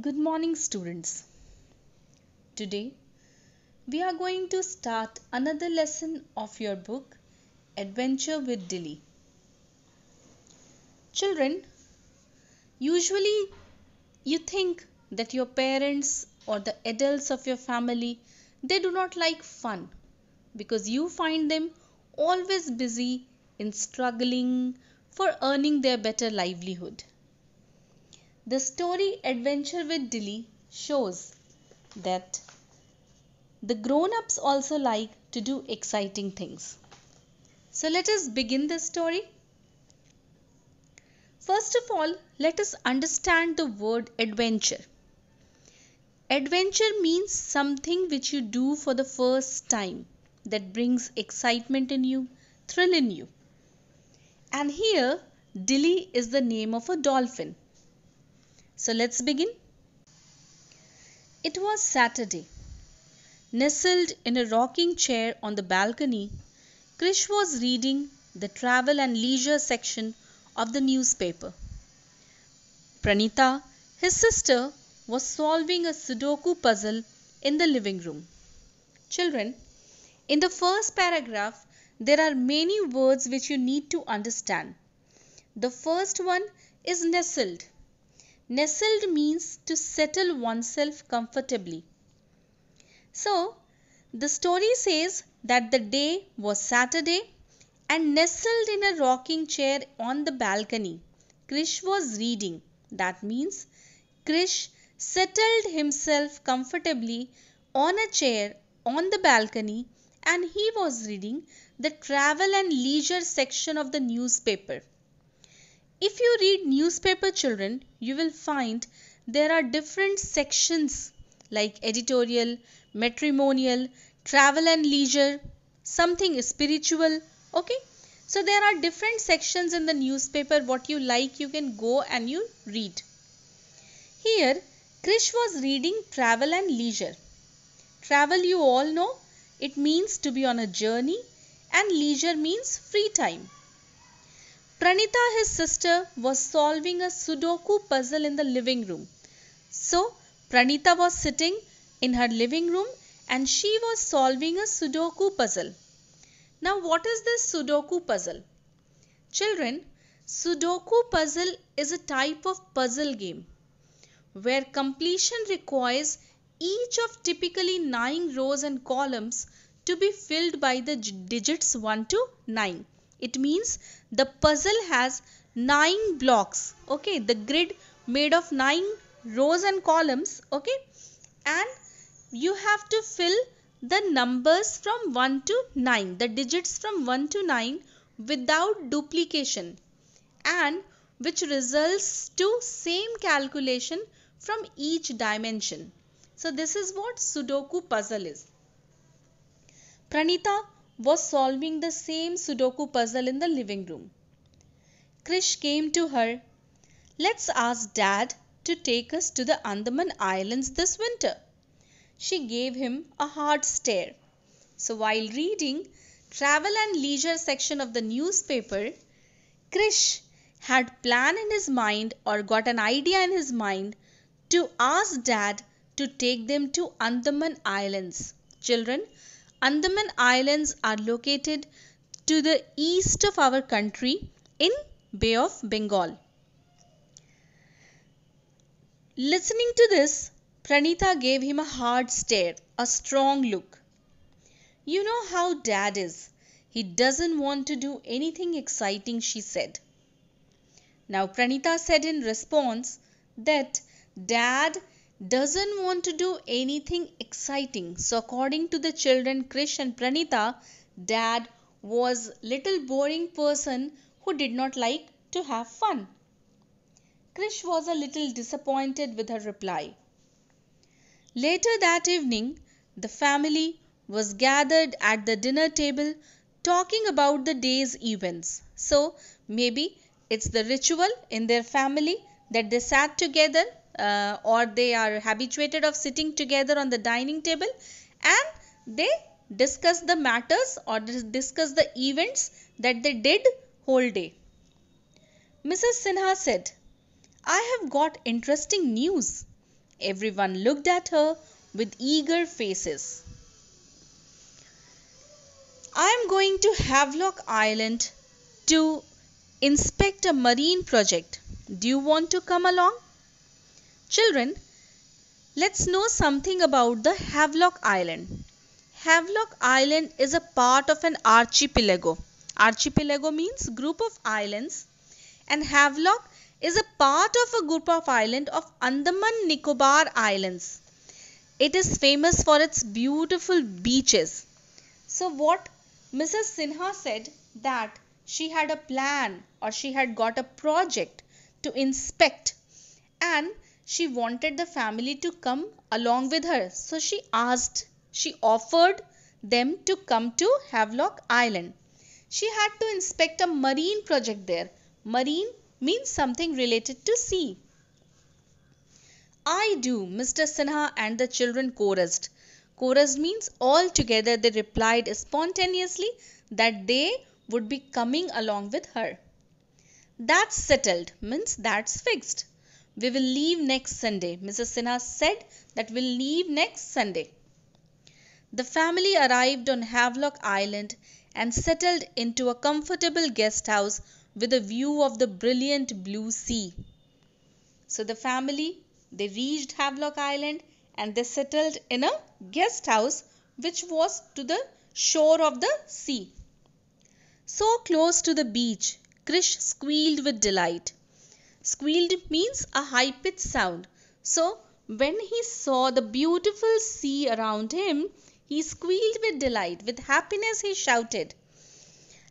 Good morning, students. Today, we are going to start another lesson of your book, Adventure with Dilly. Children, usually you think that your parents or the adults of your family they do not like fun because you find them always busy in struggling for earning their better livelihood the story Adventure with Dilly shows that the grown ups also like to do exciting things. So let us begin the story. First of all, let us understand the word adventure. Adventure means something which you do for the first time that brings excitement in you, thrill in you. And here, Dilly is the name of a dolphin. So let's begin. It was Saturday. Nestled in a rocking chair on the balcony, Krish was reading the travel and leisure section of the newspaper. Pranita, his sister, was solving a Sudoku puzzle in the living room. Children, in the first paragraph, there are many words which you need to understand. The first one is nestled. Nestled means to settle oneself comfortably. So, the story says that the day was Saturday and nestled in a rocking chair on the balcony, Krish was reading. That means Krish settled himself comfortably on a chair on the balcony and he was reading the travel and leisure section of the newspaper. If you read newspaper children, you will find there are different sections like editorial, matrimonial, travel and leisure, something spiritual, okay? So there are different sections in the newspaper what you like you can go and you read. Here Krish was reading travel and leisure. Travel you all know it means to be on a journey and leisure means free time. Pranita, his sister, was solving a Sudoku puzzle in the living room. So, Pranita was sitting in her living room and she was solving a Sudoku puzzle. Now, what is this Sudoku puzzle? Children, Sudoku puzzle is a type of puzzle game where completion requires each of typically 9 rows and columns to be filled by the digits 1 to 9. It means the puzzle has 9 blocks. Okay, the grid made of 9 rows and columns. Okay, and you have to fill the numbers from 1 to 9, the digits from 1 to 9 without duplication and which results to same calculation from each dimension. So this is what Sudoku puzzle is. Pranita, was solving the same Sudoku puzzle in the living room. Krish came to her. Let's ask Dad to take us to the Andaman Islands this winter. She gave him a hard stare. So while reading travel and leisure section of the newspaper, Krish had plan in his mind or got an idea in his mind to ask dad to take them to Andaman Islands. Children, Andaman Islands are located to the east of our country in Bay of Bengal. Listening to this, Pranitha gave him a hard stare, a strong look. You know how dad is. He doesn't want to do anything exciting, she said. Now, Pranitha said in response that dad doesn't want to do anything exciting. So, according to the children Krish and Pranita, dad was little boring person who did not like to have fun. Krish was a little disappointed with her reply. Later that evening, the family was gathered at the dinner table talking about the day's events. So, maybe it's the ritual in their family that they sat together uh, or they are habituated of sitting together on the dining table and they discuss the matters or discuss the events that they did whole day. Mrs. Sinha said, I have got interesting news. Everyone looked at her with eager faces. I am going to Havelock Island to inspect a marine project. Do you want to come along? Children, let's know something about the Havelock Island. Havelock Island is a part of an archipelago. Archipelago means group of islands and Havelock is a part of a group of islands of Andaman Nicobar Islands. It is famous for its beautiful beaches. So what Mrs. Sinha said that she had a plan or she had got a project to inspect and she wanted the family to come along with her so she asked she offered them to come to havelock island she had to inspect a marine project there marine means something related to sea i do mr sinha and the children chorused chorus means all together they replied spontaneously that they would be coming along with her that's settled means that's fixed we will leave next Sunday. Mrs. Sinha said that we'll leave next Sunday. The family arrived on Havelock Island and settled into a comfortable guest house with a view of the brilliant blue sea. So the family they reached Havelock Island and they settled in a guest house which was to the shore of the sea. So close to the beach, Krish squealed with delight. Squealed means a high pitched sound. So, when he saw the beautiful sea around him, he squealed with delight. With happiness, he shouted,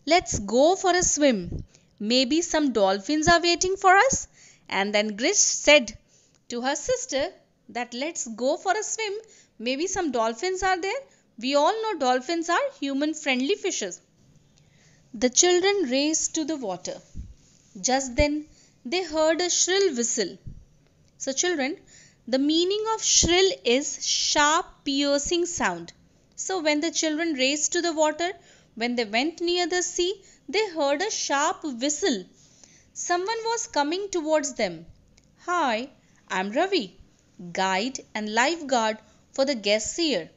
Let's go for a swim. Maybe some dolphins are waiting for us. And then Grish said to her sister that let's go for a swim. Maybe some dolphins are there. We all know dolphins are human friendly fishes. The children raced to the water. Just then, they heard a shrill whistle. So, children, the meaning of shrill is sharp, piercing sound. So, when the children raced to the water, when they went near the sea, they heard a sharp whistle. Someone was coming towards them. Hi, I'm Ravi, guide and lifeguard for the guests here.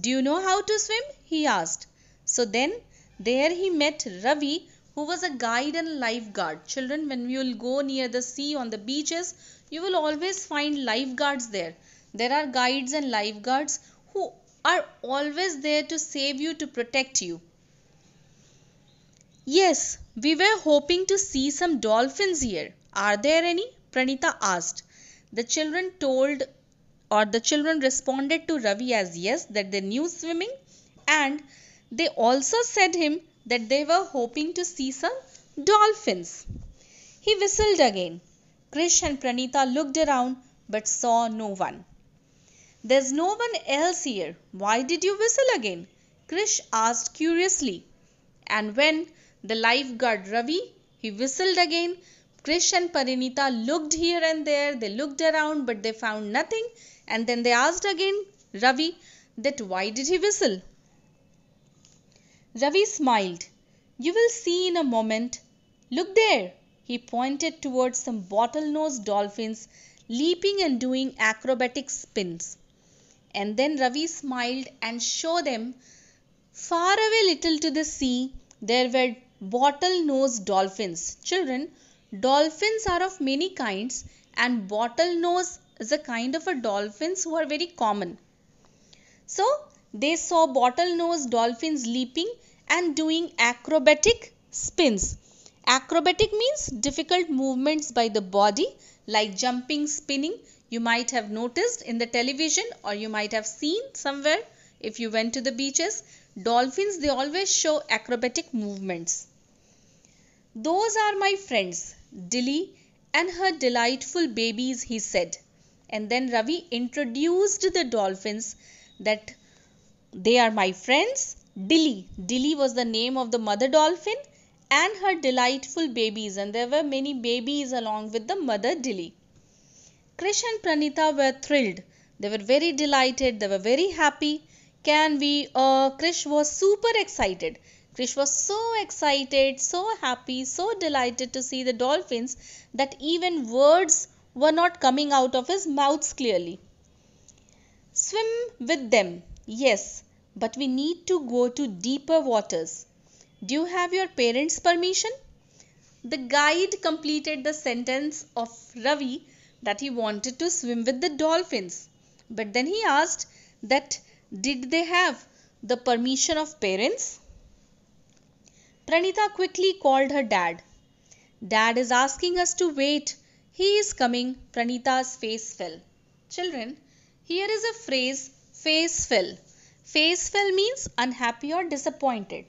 Do you know how to swim? He asked. So then, there he met Ravi, who was a guide and lifeguard. Children, when you will go near the sea on the beaches, you will always find lifeguards there. There are guides and lifeguards who are always there to save you, to protect you. Yes, we were hoping to see some dolphins here. Are there any? Pranita asked. The children told or the children responded to Ravi as yes that they knew swimming and they also said him that they were hoping to see some dolphins. He whistled again. Krish and Pranita looked around but saw no one. There's no one else here. Why did you whistle again? Krish asked curiously. And when the lifeguard Ravi, he whistled again. Krish and Parinita looked here and there. They looked around but they found nothing. And then they asked again Ravi that why did he whistle? Ravi smiled. "You will see in a moment. Look there!" He pointed towards some bottle nosed dolphins leaping and doing acrobatic spins. And then Ravi smiled and showed them far away little to the sea there were bottle nosed dolphins. Children, dolphins are of many kinds and bottle is a kind of a dolphins who are very common. So they saw bottle nosed dolphins leaping and doing acrobatic spins. Acrobatic means difficult movements by the body like jumping, spinning. You might have noticed in the television or you might have seen somewhere if you went to the beaches. Dolphins, they always show acrobatic movements. Those are my friends, Dilly and her delightful babies, he said. And then Ravi introduced the dolphins that they are my friends Dilly. Dilly was the name of the mother dolphin and her delightful babies, and there were many babies along with the mother Dilly. Krish and Pranita were thrilled. They were very delighted. They were very happy. Can we? Uh, Krish was super excited. Krish was so excited, so happy, so delighted to see the dolphins that even words were not coming out of his mouth clearly. Swim with them. Yes, but we need to go to deeper waters. Do you have your parents' permission? The guide completed the sentence of Ravi that he wanted to swim with the dolphins. But then he asked that did they have the permission of parents? Pranita quickly called her dad. Dad is asking us to wait. He is coming. Pranita's face fell. Children, here is a phrase face fell. Faceful means unhappy or disappointed.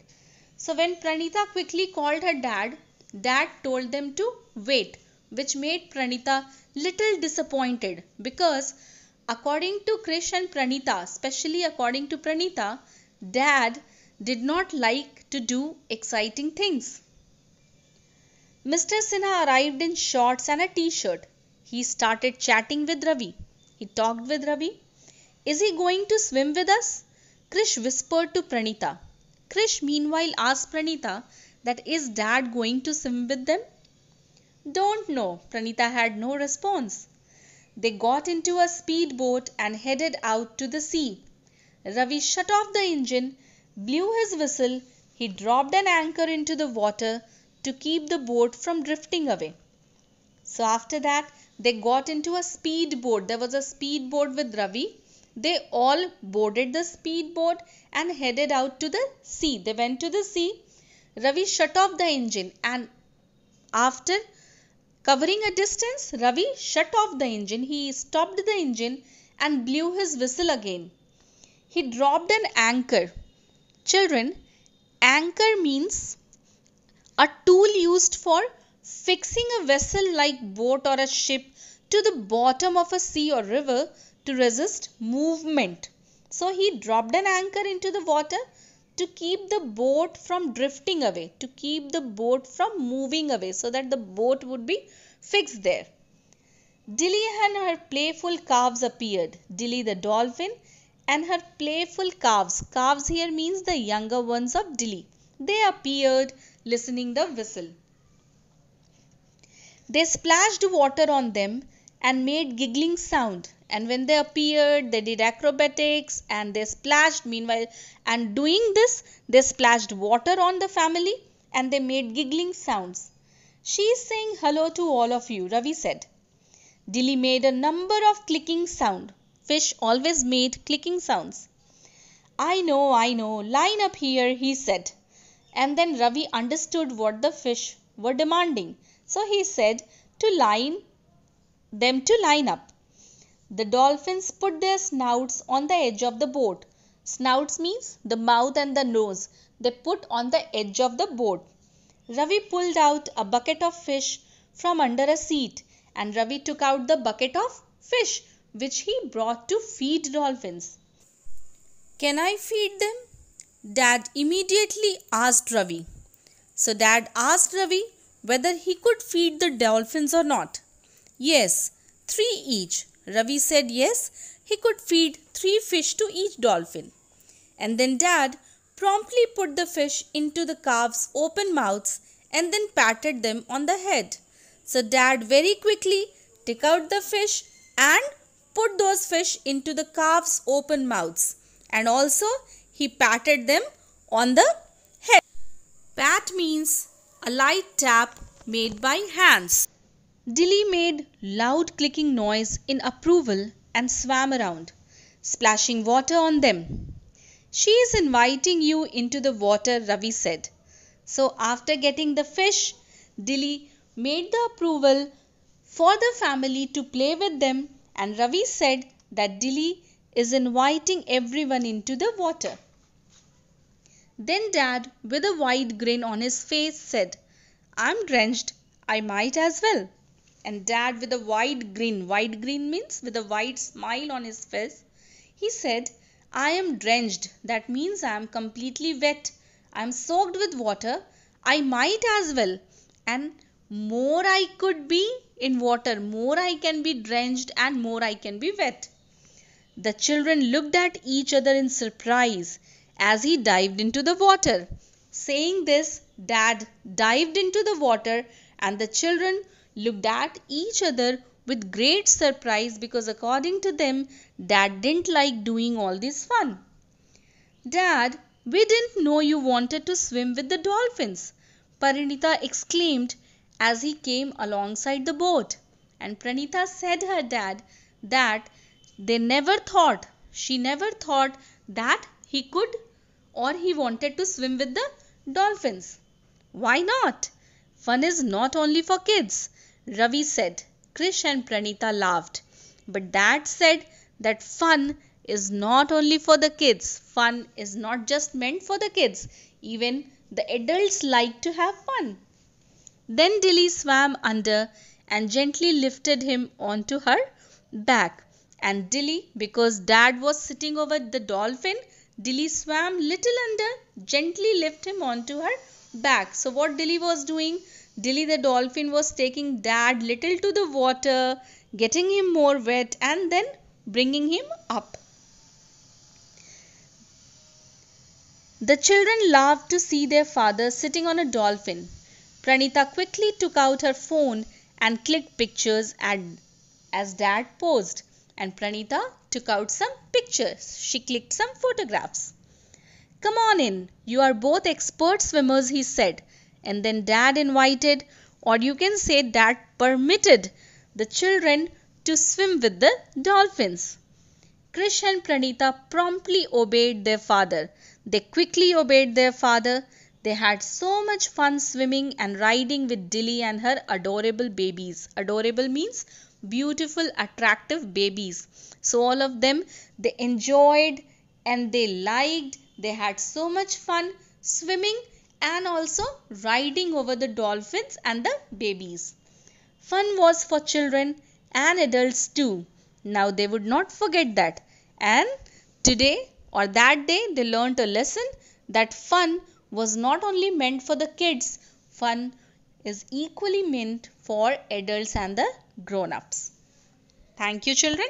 So when Pranita quickly called her dad, dad told them to wait, which made Pranita little disappointed because according to Krish and Pranita, especially according to Pranita, dad did not like to do exciting things. Mr. Sinha arrived in shorts and a t-shirt. He started chatting with Ravi. He talked with Ravi. Is he going to swim with us? Krish whispered to Pranita. Krish meanwhile asked Pranita that is dad going to swim with them? Don't know. Pranita had no response. They got into a speedboat and headed out to the sea. Ravi shut off the engine, blew his whistle, he dropped an anchor into the water to keep the boat from drifting away. So after that, they got into a speedboat. There was a speedboat with Ravi they all boarded the speedboat and headed out to the sea. They went to the sea. Ravi shut off the engine and after covering a distance, Ravi shut off the engine. He stopped the engine and blew his whistle again. He dropped an anchor. Children, anchor means a tool used for fixing a vessel like boat or a ship to the bottom of a sea or river to resist movement. So he dropped an anchor into the water to keep the boat from drifting away, to keep the boat from moving away so that the boat would be fixed there. Dilly and her playful calves appeared. Dilly the dolphin and her playful calves. Calves here means the younger ones of Dilly. They appeared listening the whistle. They splashed water on them and made giggling sound and when they appeared, they did acrobatics and they splashed. Meanwhile, and doing this, they splashed water on the family and they made giggling sounds. She is saying hello to all of you, Ravi said. Dilly made a number of clicking sound. Fish always made clicking sounds. I know, I know, line up here, he said. And then Ravi understood what the fish were demanding. So he said to line them to line up. The dolphins put their snouts on the edge of the boat. Snouts means the mouth and the nose. They put on the edge of the boat. Ravi pulled out a bucket of fish from under a seat and Ravi took out the bucket of fish which he brought to feed dolphins. Can I feed them? Dad immediately asked Ravi. So Dad asked Ravi whether he could feed the dolphins or not. Yes, three each, Ravi said yes, he could feed three fish to each dolphin. And then dad promptly put the fish into the calves' open mouths and then patted them on the head. So dad very quickly took out the fish and put those fish into the calves' open mouths. And also he patted them on the head. Pat means a light tap made by hands. Dilly made loud clicking noise in approval and swam around, splashing water on them. She is inviting you into the water, Ravi said. So after getting the fish, Dilly made the approval for the family to play with them and Ravi said that Dilly is inviting everyone into the water. Then dad with a wide grin on his face said, I'm drenched, I might as well. And dad, with a wide grin, wide grin means with a wide smile on his face, he said, I am drenched. That means I am completely wet. I am soaked with water. I might as well. And more I could be in water, more I can be drenched, and more I can be wet. The children looked at each other in surprise as he dived into the water. Saying this, dad dived into the water, and the children looked at each other with great surprise because, according to them, Dad didn't like doing all this fun. Dad, we didn't know you wanted to swim with the dolphins, Parinita exclaimed as he came alongside the boat. And Pranita said her dad that they never thought, she never thought that he could or he wanted to swim with the dolphins. Why not? Fun is not only for kids, Ravi said. Krish and Pranita laughed. But Dad said that fun is not only for the kids, fun is not just meant for the kids, even the adults like to have fun. Then Dilly swam under and gently lifted him onto her back. And Dilly, because Dad was sitting over the dolphin, Dilly swam little under, gently lift him onto her back. So what Dilly was doing? Dilly the dolphin was taking Dad little to the water, getting him more wet, and then bringing him up. The children loved to see their father sitting on a dolphin. Pranita quickly took out her phone and clicked pictures And as dad posed. And Pranita took out some pictures. She clicked some photographs. Come on in. You are both expert swimmers, he said. And then dad invited, or you can say dad permitted the children to swim with the dolphins. Krish and Pranita promptly obeyed their father. They quickly obeyed their father. They had so much fun swimming and riding with Dilly and her adorable babies. Adorable means beautiful, attractive babies. So, all of them they enjoyed and they liked, they had so much fun swimming and also riding over the dolphins and the babies. Fun was for children and adults too. Now they would not forget that. And today or that day, they learnt a lesson that fun was not only meant for the kids, fun is equally meant for adults and the grown ups. Thank you, children.